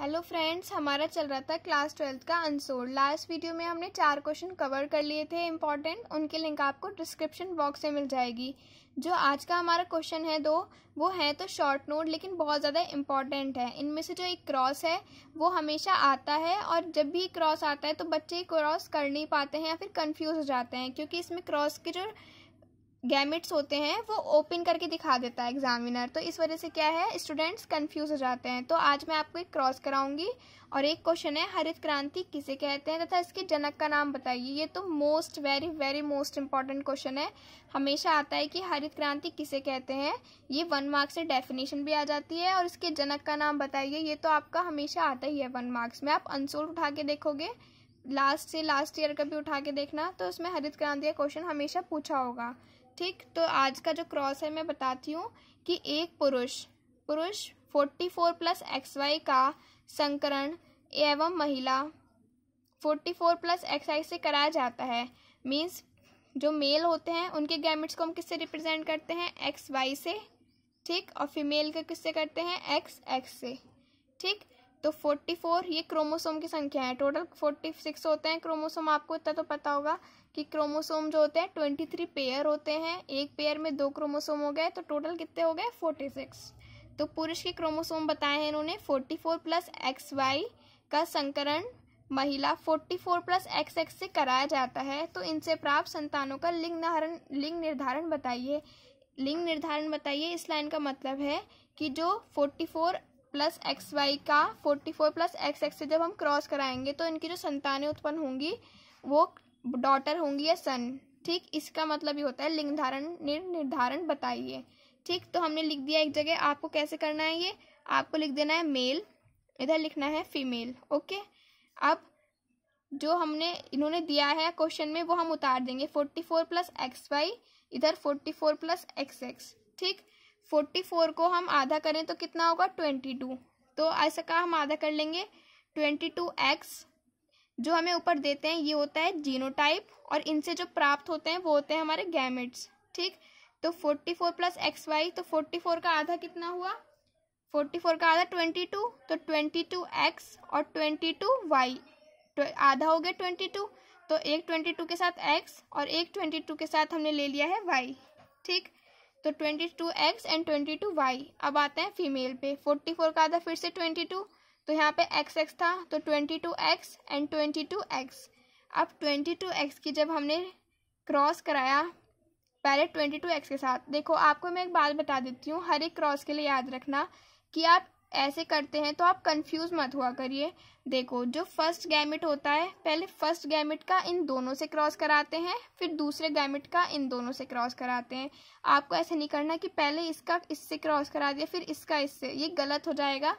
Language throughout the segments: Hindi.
हेलो फ्रेंड्स हमारा चल रहा था क्लास ट्वेल्थ का अनसोल्ड लास्ट वीडियो में हमने चार क्वेश्चन कवर कर लिए थे इम्पॉर्टेंट उनके लिंक आपको डिस्क्रिप्शन बॉक्स में मिल जाएगी जो आज का हमारा क्वेश्चन है दो वो है तो शॉर्ट नोट लेकिन बहुत ज़्यादा इम्पॉर्टेंट है इनमें से जो एक क्रॉस है वो हमेशा आता है और जब भी क्रॉस आता है तो बच्चे क्रॉस कर नहीं पाते हैं या फिर कन्फ्यूज़ हो जाते हैं क्योंकि इसमें क्रॉस के जो गैमिट्स होते हैं वो ओपन करके दिखा देता है एग्जामिनर तो इस वजह से क्या है स्टूडेंट्स कंफ्यूज हो जाते हैं तो आज मैं आपको एक क्रॉस कराऊंगी और एक क्वेश्चन है हरित क्रांति किसे कहते हैं तथा इसके जनक का नाम बताइए ये तो most very very most important question है हमेशा आता है कि हरित क्रांति किसे कहते हैं ये वन मार्क्स से डेफिनेशन भी आ जाती है और इसके जनक का नाम बताइए ये तो आपका हमेशा आता ही है वन मार्क्स में आप अनसोल उठा के देखोगे लास्ट से लास्ट ईयर का भी उठा के देखना तो उसमें हरित क्रांति का क्वेश्चन हमेशा पूछा होगा ठीक तो आज का जो क्रॉस है मैं बताती हूँ कि एक पुरुष पुरुष 44 प्लस एक्स वाई का संकरण एवं महिला 44 प्लस एक्स वाई से कराया जाता है मीन्स जो मेल होते हैं उनके गैमिट्स को हम किससे रिप्रेजेंट करते हैं एक्स वाई से ठीक और फीमेल का किससे करते हैं एक्स एक्स से ठीक तो फोर्टी फोर ये क्रोमोसोम की संख्या है टोटल फोर्टी सिक्स होते हैं क्रोमोसोम आपको इतना तो पता होगा कि क्रोमोसोम जो होते हैं ट्वेंटी थ्री पेयर होते हैं एक पेयर में दो क्रोमोसोम हो गए तो टोटल कितने हो गए फोर्टी सिक्स तो पुरुष के क्रोमोसोम बताए हैं इन्होंने forty four plus X Y का संकरण महिला forty four plus X X से कराया जाता है तो इनसे प्राप्त संतानों का लिंग निर्धारण लिंग निर्धारण बताइए लिंग निर्धारण बताइए इस लाइन का मतलब है कि जो forty four plus X Y का forty four plus X X से जब हम क्रॉस कराएंगे तो इनकी जो संतानें उत्पन्न होंगी वो डॉटर होंगी या सन ठीक इसका मतलब ये होता है लिंग धारण निर्धारण बताइए ठीक तो हमने लिख दिया एक जगह आपको कैसे करना है ये आपको लिख देना है मेल इधर लिखना है फीमेल ओके अब जो हमने इन्होंने दिया है क्वेश्चन में वो हम उतार देंगे forty four plus X Y इधर forty four plus X X ठीक फोर्टी फोर को हम आधा करें तो कितना होगा ट्वेंटी टू तो ऐसा का हम आधा कर लेंगे ट्वेंटी टू एक्स जो हमें ऊपर देते हैं ये होता है जीनोटाइप और इनसे जो प्राप्त होते हैं वो होते हैं हमारे गैमेट्स ठीक तो forty four plus X Y तो फोर्टी फोर का आधा कितना हुआ फोर्टी फोर का आधा ट्वेंटी टू तो ट्वेंटी टू एक्स और ट्वेंटी टू वाई आधा हो गया ट्वेंटी टू तो एक ट्वेंटी टू के साथ एक्स और एक ट्वेंटी टू के साथ हमने ले लिया है वाई ठीक तो twenty two X and twenty two Y अब आते हैं फीमेल पे फोर्टी फोर का आधा फिर से ट्वेंटी टू तो यहाँ पे एक्स एक्स था तो twenty two X and twenty two X अब ट्वेंटी टू एक्स की जब हमने क्रॉस कराया पहले ट्वेंटी टू एक्स के साथ देखो आपको मैं एक बात बता देती हूँ हर एक क्रॉस के लिए याद रखना कि आप ऐसे करते हैं तो आप कंफ्यूज मत हुआ करिए देखो जो फर्स्ट गैमिट होता है पहले फर्स्ट गैमिट का इन दोनों से क्रॉस कराते हैं फिर दूसरे गैमिट का इन दोनों से क्रॉस कराते हैं आपको ऐसे नहीं करना कि पहले इसका इससे क्रॉस करा दिया फिर इसका इससे ये गलत हो जाएगा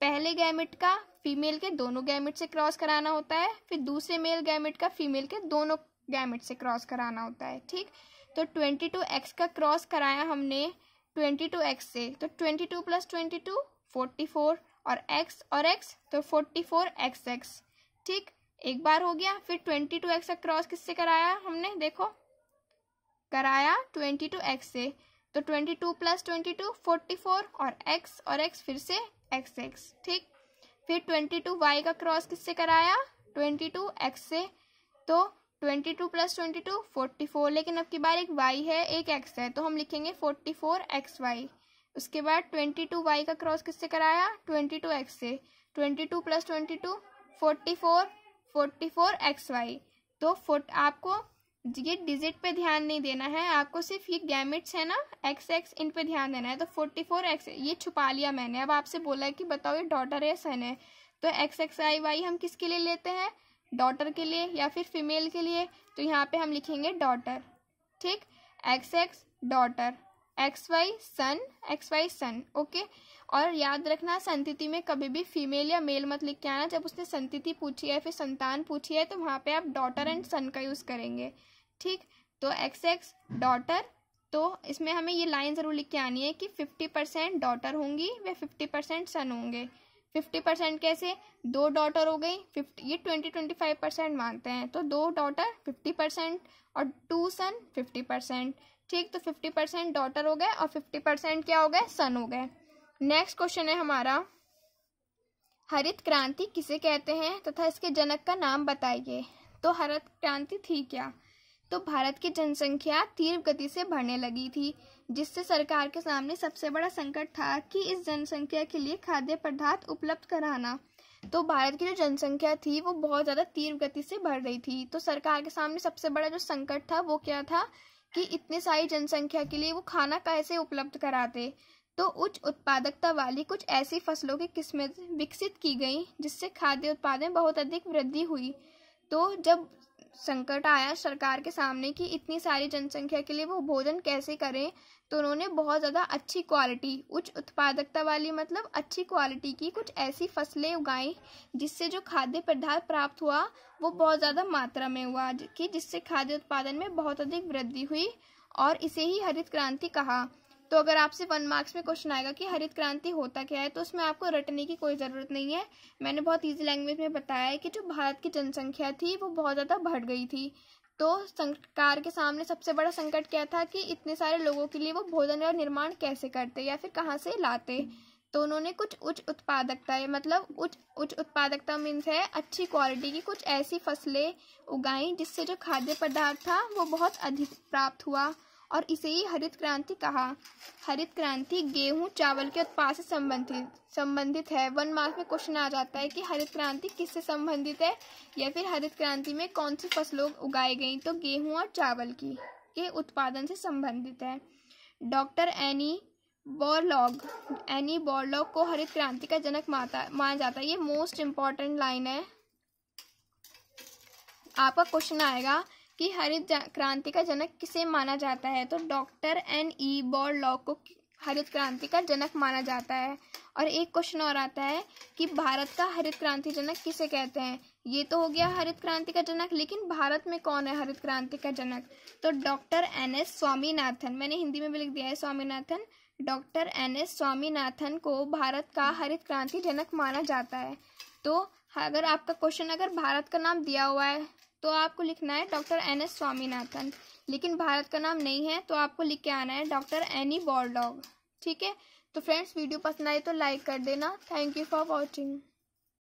पहले गैमेट का फीमेल के दोनों गैमेट से क्रॉस कराना होता है फिर दूसरे मेल गैमेट का फीमेल के दोनों गैमेट से क्रॉस कराना होता है ठीक तो ट्वेंटी टू एक्स का क्रॉस कराया हमने ट्वेंटी टू एक्स से तो twenty two plus twenty two forty four और एक्स और एक्स तो फोर्टी फोर एक्स एक्स ठीक एक बार हो गया फिर ट्वेंटी टू एक्स का क्रॉस किससे कराया हमने देखो कराया ट्वेंटी टू एक्स से तो twenty two plus twenty two forty four और एक्स और एक्स फिर से एक्स एक्स ठीक फिर ट्वेंटी टू वाई का क्रॉस किससे कराया ट्वेंटी टू एक्स से तो twenty two plus twenty two forty four लेकिन अब की बार एक वाई है एक एक्स है तो हम लिखेंगे फोर्टी फोर एक्स वाई उसके बाद ट्वेंटी टू वाई का क्रॉस किससे कराया ट्वेंटी टू एक्स से twenty two plus twenty two forty four forty four X Y तो फोर्ट आपको ये डिजिट पे ध्यान नहीं देना है आपको सिर्फ ये गैमिट्स है ना एक्स एक्स इन पे ध्यान देना है तो फोर्टी फोर एक्स ये छुपा लिया मैंने अब आपसे बोला है कि बताओ ये डॉटर है सन है तो एक्स एक्स आई वाई हम किसके लिए लेते हैं डॉटर के लिए या फिर फीमेल के लिए तो यहाँ पे हम लिखेंगे डॉटर ठीक X X daughter X Y son X Y son okay और याद रखना संतिति में कभी भी फीमेल या मेल मत लिख के आना जब उसने संतिति पूछी है फिर संतान पूछी है तो वहाँ पे आप डॉटर एंड सन का यूज़ करेंगे ठीक तो एक्स एक्स डॉटर तो इसमें हमें ये लाइन ज़रूर लिख के आनी है कि फिफ्टी परसेंट डॉटर होंगी वे फिफ्टी परसेंट सन होंगे फिफ्टी परसेंट कैसे दो डॉटर हो गई फिफ्टी ये ट्वेंटी ट्वेंटी फाइव परसेंट मांगते हैं तो दो डॉटर फिफ्टी परसेंट और टू सन फिफ्टी परसेंट ठीक तो फिफ्टी परसेंट डॉटर हो गए और फिफ्टी परसेंट क्या हो गए सन हो गए नेक्स्ट क्वेश्चन है हमारा हरित क्रांति किसे कहते हैं तथा इसके जनक का नाम बताइए तो हरित क्रांति थी क्या तो भारत की जनसंख्या तीव्र गति से बढ़ने लगी थी जिससे सरकार के सामने सबसे बड़ा संकट था कि इस जनसंख्या के लिए खाद्य पदार्थ उपलब्ध कराना तो भारत की जो जनसंख्या थी वो बहुत ज़्यादा तीव्र गति से बढ़ रही थी तो सरकार के सामने सबसे बड़ा जो संकट था वो क्या था कि इतनी सारी जनसंख्या के लिए वो खाना कैसे उपलब्ध कराते तो उच्च उत्पादकता वाली कुछ ऐसी फसलों की किस्में विकसित की गई जिससे खाद्य उत्पादन बहुत अधिक वृद्धि हुई तो जब संकट आया सरकार के सामने कि इतनी सारी जनसंख्या के लिए वो भोजन कैसे करें तो उन्होंने बहुत ज़्यादा अच्छी क्वालिटी उच्च उत्पादकता वाली मतलब अच्छी क्वालिटी की कुछ ऐसी फसलें उगाई जिससे जो खाद्य पदार्थ प्राप्त हुआ वो बहुत ज़्यादा मात्रा में हुआ कि जिससे खाद्य उत्पादन में बहुत अधिक वृद्धि हुई और इसे ही हरित क्रांति कहा तो अगर आपसे वन मार्क्स में क्वेश्चन आएगा कि हरित क्रांति होता क्या है तो उसमें आपको रटने की कोई ज़रूरत नहीं है मैंने बहुत ईजी लैंग्वेज में बताया है कि जो भारत की जनसंख्या थी वो बहुत ज़्यादा बढ़ गई थी तो सरकार के सामने सबसे बड़ा संकट क्या था कि इतने सारे लोगों के लिए वो भोजन और निर्माण कैसे करते या फिर कहाँ से लाते तो उन्होंने कुछ उच्च उत्पादकता है मतलब उच्च उच्च उत्पादकता मीन्स है अच्छी क्वालिटी की कुछ ऐसी फसलें उगाई जिससे जो खाद्य पदार्थ था वो बहुत अधिक प्राप्त हुआ और इसे ही हरित क्रांति कहा हरित क्रांति गेहूं चावल के उत्पाद से संबंधित संबंधित है वन मास में क्वेश्चन आ जाता है कि हरित क्रांति किससे संबंधित है या फिर हरित क्रांति में कौन सी फसलों उगाई गई तो गेहूं और चावल की के उत्पादन से संबंधित है डॉक्टर एनी बोरलॉग एनी बोरलॉग को हरित क्रांति का जनक माता माना जाता है ये मोस्ट इम्पॉर्टेंट लाइन है आपका क्वेश्चन आएगा कि हरित क्रांति का जनक किसे माना जाता है तो डॉक्टर एन ई लॉ को हरित क्रांति का जनक माना जाता है और एक क्वेश्चन और आता है कि भारत का हरित क्रांति जनक किसे कहते हैं ये तो हो गया हरित क्रांति का जनक लेकिन भारत में कौन है हरित क्रांति का जनक तो डॉक्टर एन एस स्वामीनाथन मैंने हिंदी में भी लिख दिया है Swaminathan doctor N S Swaminathan को भारत का हरित क्रांति जनक माना जाता है तो अगर आपका क्वेश्चन अगर भारत का नाम दिया हुआ है तो आपको लिखना है डॉक्टर एन एस स्वामीनाथन लेकिन भारत का नाम नहीं है तो आपको लिख के आना है डॉक्टर एनी बॉर्डॉग ठीक है तो फ्रेंड्स वीडियो पसंद आई तो लाइक कर देना थैंक यू फॉर वॉचिंग